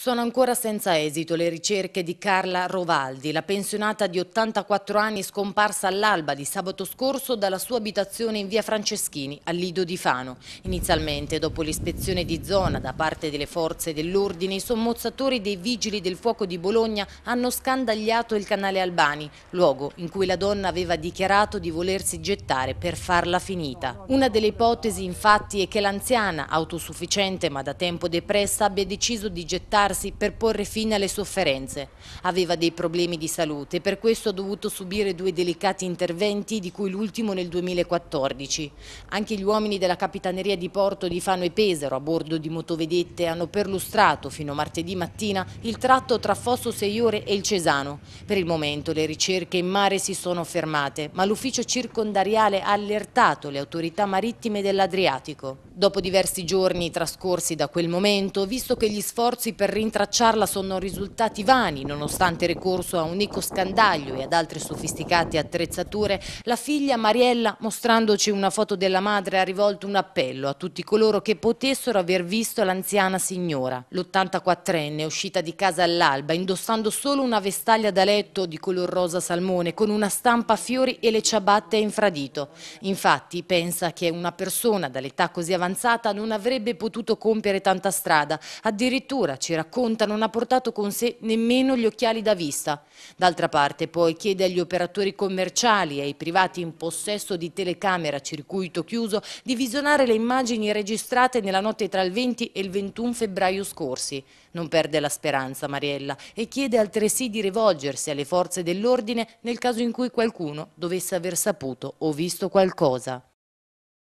Sono ancora senza esito le ricerche di Carla Rovaldi, la pensionata di 84 anni scomparsa all'alba di sabato scorso dalla sua abitazione in via Franceschini, a Lido di Fano. Inizialmente, dopo l'ispezione di zona da parte delle forze dell'ordine, i sommozzatori dei Vigili del Fuoco di Bologna hanno scandagliato il canale Albani, luogo in cui la donna aveva dichiarato di volersi gettare per farla finita. Una delle ipotesi, infatti, è che l'anziana, autosufficiente ma da tempo depressa, abbia deciso di gettare aiutarsi per porre fine alle sofferenze. Aveva dei problemi di salute e per questo ha dovuto subire due delicati interventi di cui l'ultimo nel 2014. Anche gli uomini della Capitaneria di Porto di Fano e Pesaro a bordo di motovedette hanno perlustrato fino a martedì mattina il tratto tra Fosso Seiore e il Cesano. Per il momento le ricerche in mare si sono fermate ma l'ufficio circondariale ha allertato le autorità marittime dell'Adriatico. Dopo diversi giorni trascorsi da quel momento, visto che gli sforzi per rintracciarla sono risultati vani, nonostante il ricorso a un ecoscandaglio e ad altre sofisticate attrezzature, la figlia Mariella, mostrandoci una foto della madre, ha rivolto un appello a tutti coloro che potessero aver visto l'anziana signora. L'84enne, uscita di casa all'alba, indossando solo una vestaglia da letto di color rosa salmone, con una stampa a fiori e le ciabatte a infradito. Infatti pensa che una persona dall'età così avanzata avanzata non avrebbe potuto compiere tanta strada, addirittura, ci racconta, non ha portato con sé nemmeno gli occhiali da vista. D'altra parte poi chiede agli operatori commerciali e ai privati in possesso di telecamera a circuito chiuso di visionare le immagini registrate nella notte tra il 20 e il 21 febbraio scorsi. Non perde la speranza Mariella e chiede altresì di rivolgersi alle forze dell'ordine nel caso in cui qualcuno dovesse aver saputo o visto qualcosa.